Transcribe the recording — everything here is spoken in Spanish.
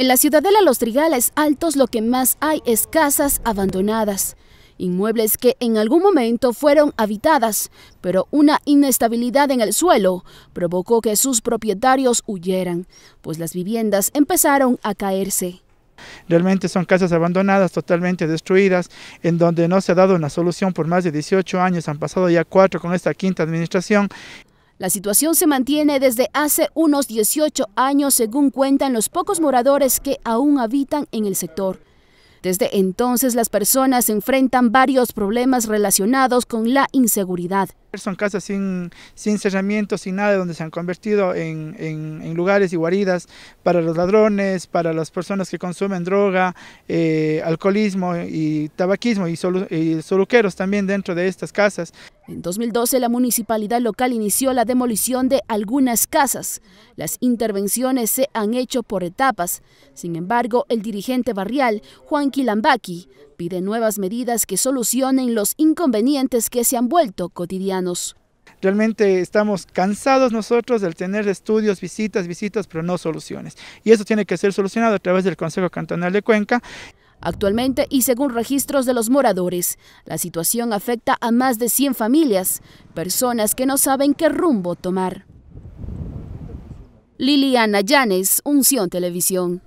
En la ciudadela Los Trigales Altos lo que más hay es casas abandonadas, inmuebles que en algún momento fueron habitadas, pero una inestabilidad en el suelo provocó que sus propietarios huyeran, pues las viviendas empezaron a caerse. Realmente son casas abandonadas, totalmente destruidas, en donde no se ha dado una solución por más de 18 años, han pasado ya cuatro con esta quinta administración. La situación se mantiene desde hace unos 18 años, según cuentan los pocos moradores que aún habitan en el sector. Desde entonces las personas enfrentan varios problemas relacionados con la inseguridad. Son casas sin, sin cerramiento, sin nada, donde se han convertido en, en, lugares y guaridas para los ladrones, para las personas que consumen droga, eh, alcoholismo y tabaquismo y, solu, y soluqueros también dentro de estas casas. En 2012 la municipalidad local inició la demolición de algunas casas. Las intervenciones se han hecho por etapas. Sin embargo, el dirigente barrial, Juan Quilambaqui, pide nuevas medidas que solucionen los inconvenientes que se han vuelto cotidianos. Realmente estamos cansados nosotros del tener estudios, visitas, visitas, pero no soluciones. Y eso tiene que ser solucionado a través del Consejo Cantonal de Cuenca. Actualmente, y según registros de los moradores, la situación afecta a más de 100 familias, personas que no saben qué rumbo tomar. Liliana Llanes, Unción Televisión.